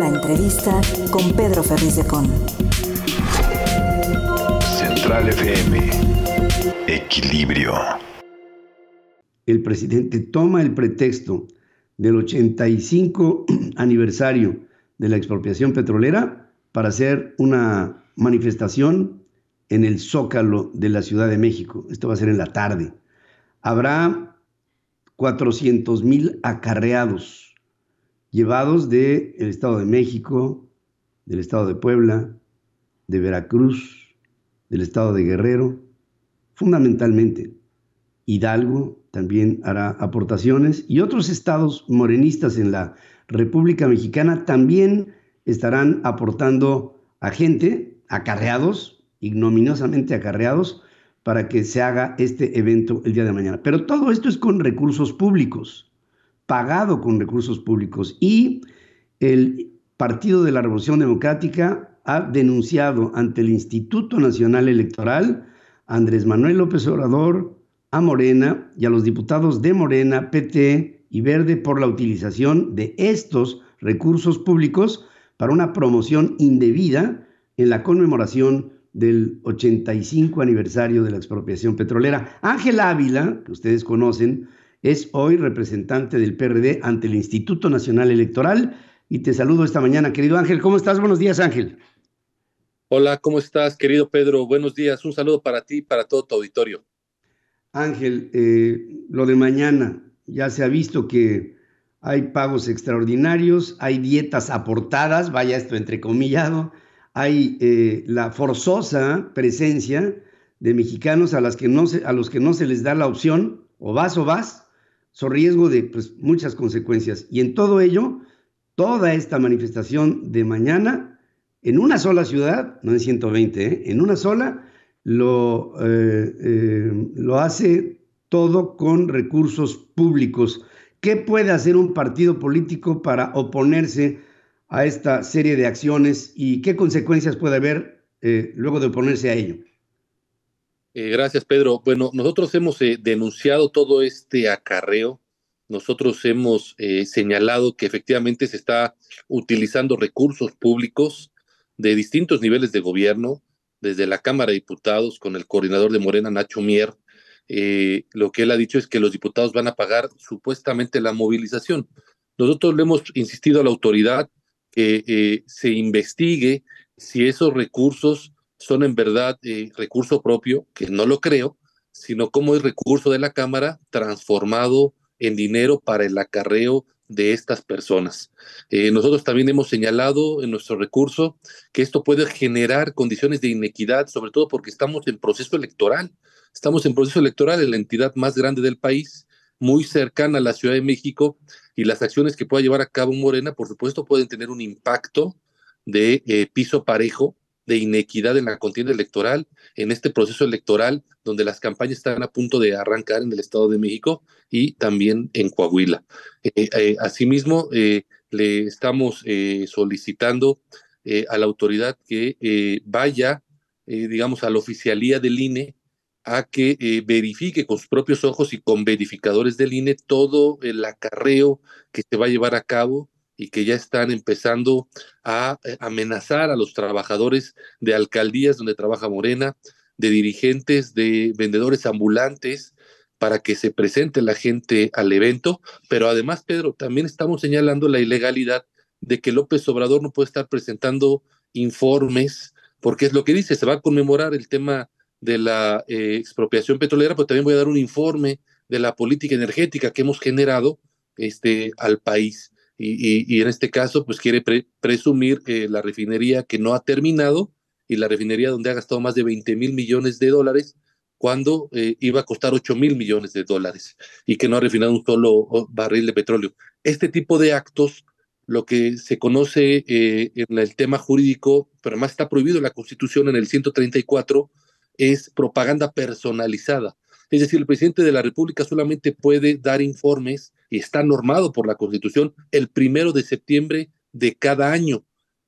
La entrevista con Pedro Ferriz de Con. Central FM. Equilibrio. El presidente toma el pretexto del 85 aniversario de la expropiación petrolera para hacer una manifestación en el Zócalo de la Ciudad de México. Esto va a ser en la tarde. Habrá 400 mil acarreados llevados del Estado de México, del Estado de Puebla, de Veracruz, del Estado de Guerrero, fundamentalmente. Hidalgo también hará aportaciones y otros estados morenistas en la República Mexicana también estarán aportando a gente, acarreados, ignominiosamente acarreados, para que se haga este evento el día de mañana. Pero todo esto es con recursos públicos pagado con recursos públicos. Y el Partido de la Revolución Democrática ha denunciado ante el Instituto Nacional Electoral a Andrés Manuel López Obrador, a Morena y a los diputados de Morena, PT y Verde por la utilización de estos recursos públicos para una promoción indebida en la conmemoración del 85 aniversario de la expropiación petrolera. Ángel Ávila, que ustedes conocen, es hoy representante del PRD ante el Instituto Nacional Electoral. Y te saludo esta mañana, querido Ángel. ¿Cómo estás? Buenos días, Ángel. Hola, ¿cómo estás, querido Pedro? Buenos días. Un saludo para ti y para todo tu auditorio. Ángel, eh, lo de mañana, ya se ha visto que hay pagos extraordinarios, hay dietas aportadas, vaya esto entrecomillado, hay eh, la forzosa presencia de mexicanos a, las que no a los que no se les da la opción, o vas o vas, su riesgo de pues, muchas consecuencias. Y en todo ello, toda esta manifestación de mañana, en una sola ciudad, no en 120, ¿eh? en una sola, lo, eh, eh, lo hace todo con recursos públicos. ¿Qué puede hacer un partido político para oponerse a esta serie de acciones y qué consecuencias puede haber luego de oponerse a ello? Eh, gracias, Pedro. Bueno, nosotros hemos eh, denunciado todo este acarreo. Nosotros hemos eh, señalado que efectivamente se está utilizando recursos públicos de distintos niveles de gobierno, desde la Cámara de Diputados con el coordinador de Morena, Nacho Mier. lo que él ha dicho es que los diputados van a pagar supuestamente la movilización. Nosotros le hemos insistido a la autoridad que se investigue si esos recursos son en verdad eh, recurso propio, que no lo creo, sino como el recurso de la Cámara transformado en dinero para el acarreo de estas personas. Eh, nosotros también hemos señalado en nuestro recurso que esto puede generar condiciones de inequidad, sobre todo porque estamos en proceso electoral. Estamos en proceso electoral en la entidad más grande del país, muy cercana a la Ciudad de México, y las acciones que pueda llevar a cabo Morena, por supuesto, pueden tener un impacto de eh, piso parejo de inequidad en la contienda electoral, en este proceso electoral donde las campañas están a punto de arrancar en el Estado de México y también en Coahuila. Eh, eh, asimismo, eh, le estamos solicitando a la autoridad que vaya, digamos, a la oficialía del INE a que verifique con sus propios ojos y con verificadores del INE todo el acarreo que se va a llevar a cabo y que ya están empezando a eh, amenazar a los trabajadores de alcaldías donde trabaja Morena, de dirigentes, de vendedores ambulantes, para que se presente la gente al evento. Pero además, Pedro, también estamos señalando la ilegalidad de que López Obrador no puede estar presentando informes, porque es lo que dice, se va a conmemorar el tema de la eh, expropiación petrolera, pero también voy a dar un informe de la política energética que hemos generado este, al país y, en este caso pues quiere presumir la refinería que no ha terminado y la refinería donde ha gastado más de 20 mil millones de dólares cuando eh, iba a costar 8 mil millones de dólares y que no ha refinado un solo oh, barril de petróleo. Este tipo de actos, lo que se conoce eh, en el tema jurídico, pero más está prohibido en la Constitución en el 134, es propaganda personalizada. Es decir, el presidente de la República solamente puede dar informes, y está normado por la Constitución, el primero de septiembre de cada año.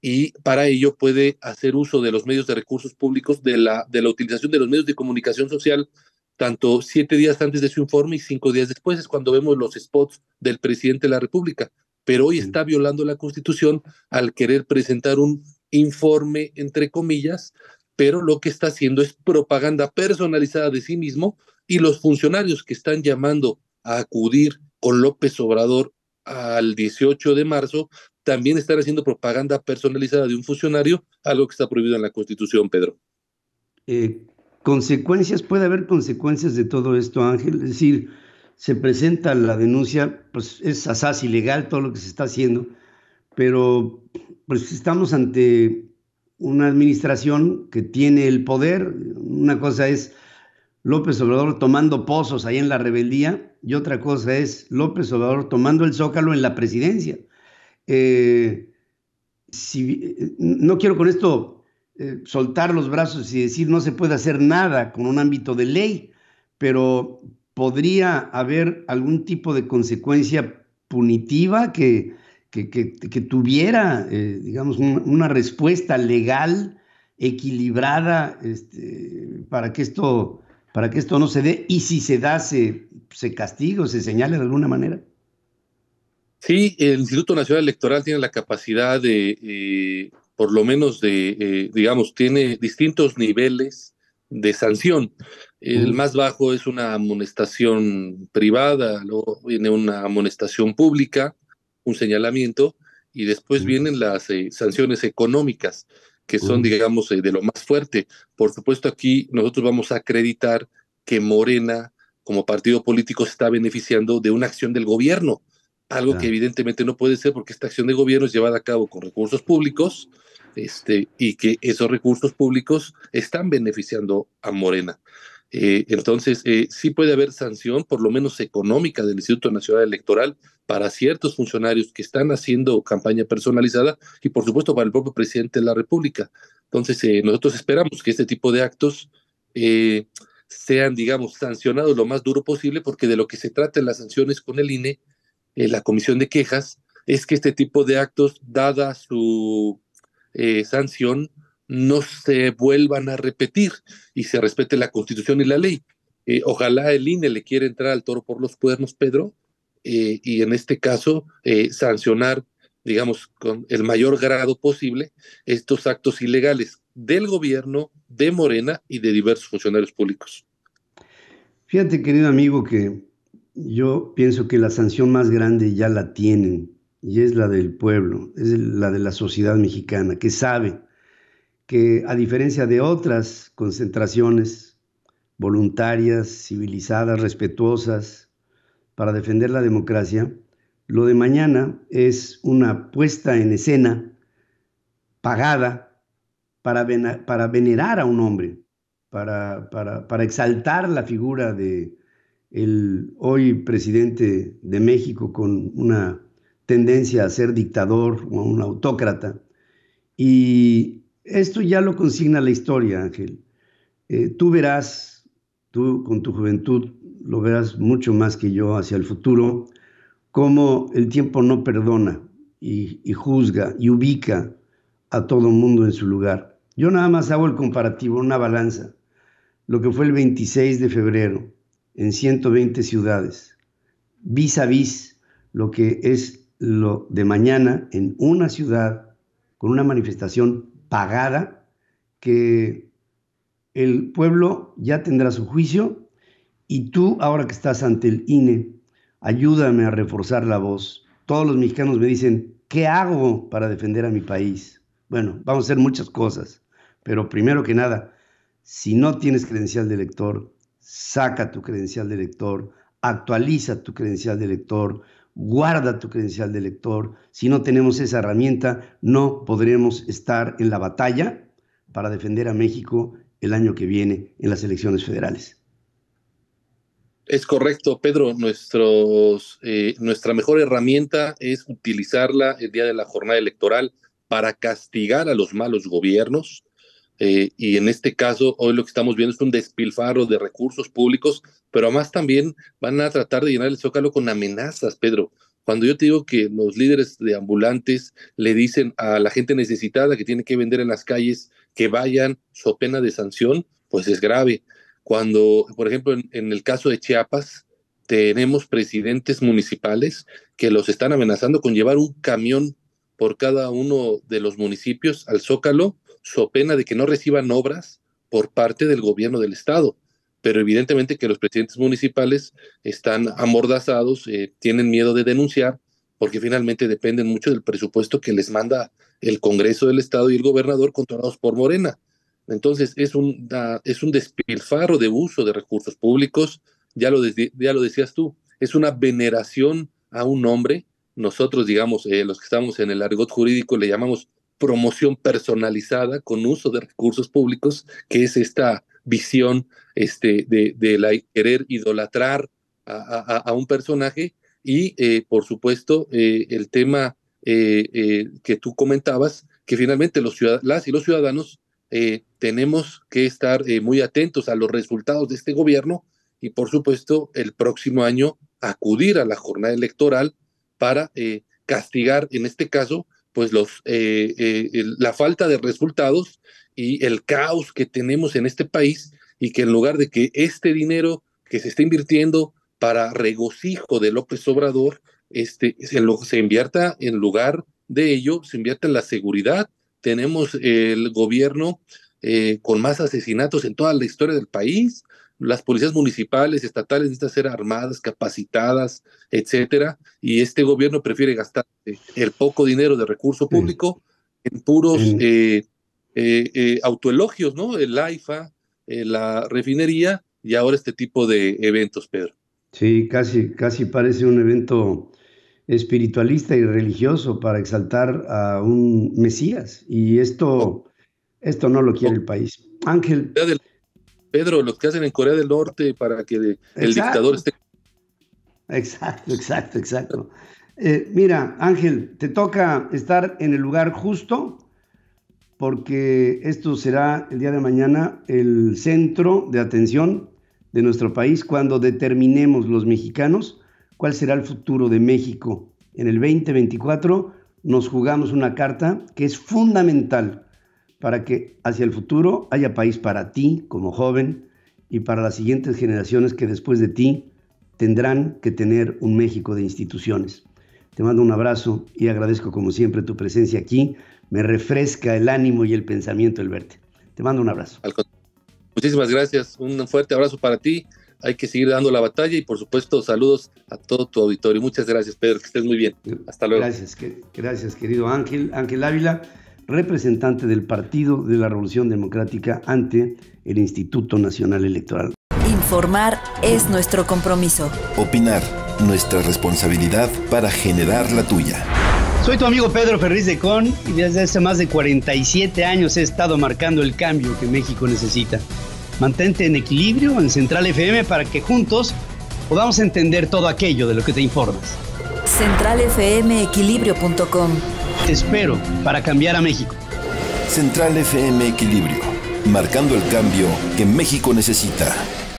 Y para ello puede hacer uso de los medios de recursos públicos, de la, de la utilización de los medios de comunicación social, tanto siete días antes de su informe y cinco días después, es cuando vemos los spots del presidente de la República. Pero hoy está violando la Constitución al querer presentar un informe, entre comillas, pero lo que está haciendo es propaganda personalizada de sí mismo y los funcionarios que están llamando a acudir con López Obrador al 18 de marzo también están haciendo propaganda personalizada de un funcionario, algo que está prohibido en la Constitución, Pedro. Eh, consecuencias, puede haber consecuencias de todo esto, Ángel. Es decir, se presenta la denuncia, pues es asaz ilegal todo lo que se está haciendo, pero pues estamos ante una administración que tiene el poder. Una cosa es López Obrador tomando pozos ahí en la rebeldía y otra cosa es López Obrador tomando el zócalo en la presidencia. Eh, no quiero con esto eh, soltar los brazos y decir no se puede hacer nada con un ámbito de ley, pero podría haber algún tipo de consecuencia punitiva que, que, tuviera, eh, digamos, una respuesta legal equilibrada este, para que esto para que esto no se dé y si se da, se, se castigue o se señale de alguna manera. Sí, el Instituto Nacional Electoral tiene la capacidad de, eh, por lo menos de, eh, digamos, tiene distintos niveles de sanción. El más bajo es una amonestación privada, luego viene una amonestación pública, un señalamiento, y después vienen las eh, sanciones económicas que son, digamos, eh, de lo más fuerte. Por supuesto, aquí nosotros vamos a acreditar que Morena, como partido político, está beneficiando de una acción del gobierno, algo que evidentemente no puede ser porque esta acción de gobierno es llevada a cabo con recursos públicos este, y que esos recursos públicos están beneficiando a Morena. Eh, entonces, eh, sí puede haber sanción, por lo menos económica, del Instituto Nacional Electoral para ciertos funcionarios que están haciendo campaña personalizada y, por supuesto, para el propio presidente de la República. Entonces, eh, nosotros esperamos que este tipo de actos sean, digamos, sancionados lo más duro posible, porque de lo que se trata en las sanciones con el INE, la Comisión de Quejas, es que este tipo de actos, dada su sanción, no se vuelvan a repetir y se respete la constitución y la ley. Eh, ojalá el INE le quiera entrar al toro por los cuernos, Pedro, eh, y en este caso eh, sancionar, digamos, con el mayor grado posible estos actos ilegales del gobierno, de Morena y de diversos funcionarios públicos. Fíjate, querido amigo, que yo pienso que la sanción más grande ya la tienen y es la del pueblo, es la de la sociedad mexicana, que sabe que a diferencia de otras concentraciones voluntarias, civilizadas, respetuosas, para defender la democracia, lo de mañana es una puesta en escena pagada para, para venerar a un hombre, para, para, exaltar la figura de el hoy presidente de México con una tendencia a ser dictador o un autócrata y esto ya lo consigna la historia, Ángel. Eh, tú verás, tú con tu juventud lo verás mucho más que yo hacia el futuro, cómo el tiempo no perdona y, juzga y ubica a todo el mundo en su lugar. Yo nada más hago el comparativo, una balanza, lo que fue el 26 de febrero en 120 ciudades, vis a vis lo que es lo de mañana en una ciudad con una manifestación pagada, que el pueblo ya tendrá su juicio y tú, ahora que estás ante el INE, ayúdame a reforzar la voz. Todos los mexicanos me dicen, ¿qué hago para defender a mi país? Bueno, vamos a hacer muchas cosas, pero primero que nada, si no tienes credencial de lector, saca tu credencial de lector, actualiza tu credencial de lector, guarda tu credencial de elector. Si no tenemos esa herramienta, no podremos estar en la batalla para defender a México el año que viene en las elecciones federales. Es correcto, Pedro. Eh, nuestra mejor herramienta es utilizarla el día de la jornada electoral para castigar a los malos gobiernos, eh, y en este caso, hoy lo que estamos viendo es un despilfarro de recursos públicos, pero además también van a tratar de llenar el zócalo con amenazas, Pedro. Cuando yo te digo que los líderes de ambulantes le dicen a la gente necesitada que tiene que vender en las calles que vayan, so pena de sanción, pues es grave. Cuando, por ejemplo, en el caso de Chiapas, tenemos presidentes municipales que los están amenazando con llevar un camión por cada uno de los municipios al zócalo so pena de que no reciban obras por parte del gobierno del Estado. Pero evidentemente que los presidentes municipales están amordazados, eh, tienen miedo de denunciar, porque finalmente dependen mucho del presupuesto que les manda el Congreso del Estado y el gobernador controlados por Morena. Entonces es un, es un despilfarro de uso de recursos públicos, ya lo, ya lo decías tú, es una veneración a un hombre. Nosotros, digamos, eh, los que estamos en el argot jurídico le llamamos promoción personalizada con uso de recursos públicos, que es esta visión este, de, querer idolatrar a, un personaje. Y, eh, por supuesto, eh, el tema eh, que tú comentabas, que finalmente los las y los ciudadanos tenemos que estar muy atentos a los resultados de este gobierno y, por supuesto, el próximo año acudir a la jornada electoral para castigar, en este caso, pues los, eh, eh, la falta de resultados y el caos que tenemos en este país y que en lugar de que este dinero que se está invirtiendo para regocijo de López Obrador, este, se, invierta en lugar de ello, se invierta en la seguridad. Tenemos el gobierno eh, con más asesinatos en toda la historia del país, las policías municipales, estatales necesitan ser armadas, capacitadas, etcétera, y este gobierno prefiere gastar eh, el poco dinero de recurso público en puros eh, eh, autoelogios, ¿no? El AIFA, la refinería y ahora este tipo de eventos, Pedro. Sí, casi, casi parece un evento espiritualista y religioso para exaltar a un Mesías, y esto, oh. esto no lo quiere oh. el país. Ángel. Pedro, los que hacen en Corea del Norte para que el dictador esté. Exacto, exacto, exacto. Eh, mira, Ángel, te toca estar en el lugar justo porque esto será el día de mañana el centro de atención de nuestro país cuando determinemos los mexicanos cuál será el futuro de México. En el 2024 nos jugamos una carta que es fundamental para que hacia el futuro haya país para ti como joven y para las siguientes generaciones que después de ti tendrán que tener un México de instituciones. Te mando un abrazo y agradezco como siempre tu presencia aquí. Me refresca el ánimo y el pensamiento el verte. Te mando un abrazo. Muchísimas gracias. Un fuerte abrazo para ti. Hay que seguir dando la batalla y por supuesto saludos a todo tu auditorio. Muchas gracias, Pedro. Que estés muy bien. Hasta luego. Gracias, gracias querido Ángel, Ángel Ávila representante del Partido de la Revolución Democrática ante el Instituto Nacional Electoral. Informar es nuestro compromiso. Opinar, nuestra responsabilidad para generar la tuya. Soy tu amigo Pedro Ferriz de Con y desde hace más de 47 años he estado marcando el cambio que México necesita. Mantente en equilibrio en Central FM para que juntos podamos entender todo aquello de lo que te informas. Central te espero para cambiar a México. Central FM Equilibrio, marcando el cambio que México necesita.